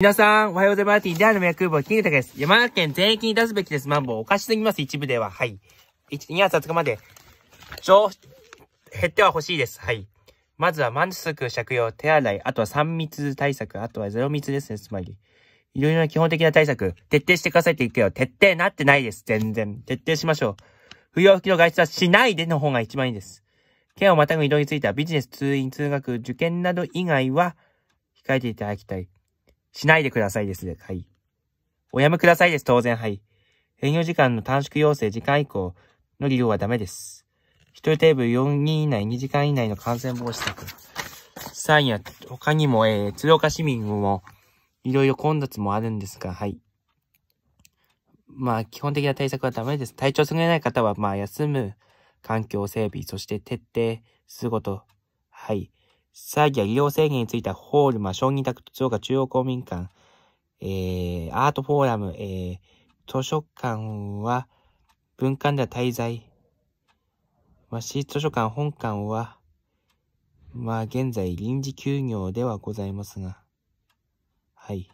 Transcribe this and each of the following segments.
皆さん、おはようございます。ティンの宮空母、キングタケです。山形県全域に出すべきです。マンボウ、おかしすぎます。一部では。はい。1、2月20日まで、超、減っては欲しいです。はい。まずは、満足、借着用、手洗い、あとは3密対策、あとはゼロ密ですね、つまり。いろいろな基本的な対策、徹底してくださいって言うけど、徹底なってないです。全然。徹底しましょう。不要不急の外出はしないでの方が一番いいです。県をまたぐ移動については、ビジネス、通院、通学、受験など以外は、控えていただきたい。しないでくださいです。はい。おやむくださいです。当然。はい。営業時間の短縮要請時間以降の利用はダメです。一人テーブル4人以内、2時間以内の感染防止策。3位は他にも、えー、鶴岡市民もいろいろ混雑もあるんですが、はい。まあ、基本的な対策はダメです。体調ぐれない方は、まあ、休む環境整備、そして徹底すること。はい。騒ぎや利用制限については、ホールマ、小児宅、静岡中央公民館、えー、アートフォーラム、えー、図書館は、文館では滞在、まあ、市図書館、本館は、まあ、現在臨時休業ではございますが、はい。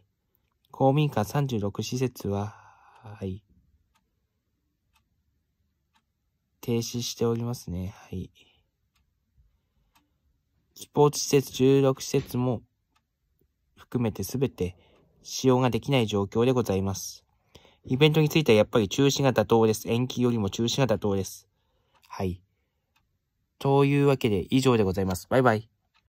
公民館36施設は、はい。停止しておりますね。はい。スポーツ施設16施設も含めて全て使用ができない状況でございます。イベントについてはやっぱり中止が妥当です。延期よりも中止が妥当です。はい。というわけで以上でございます。バイバイ。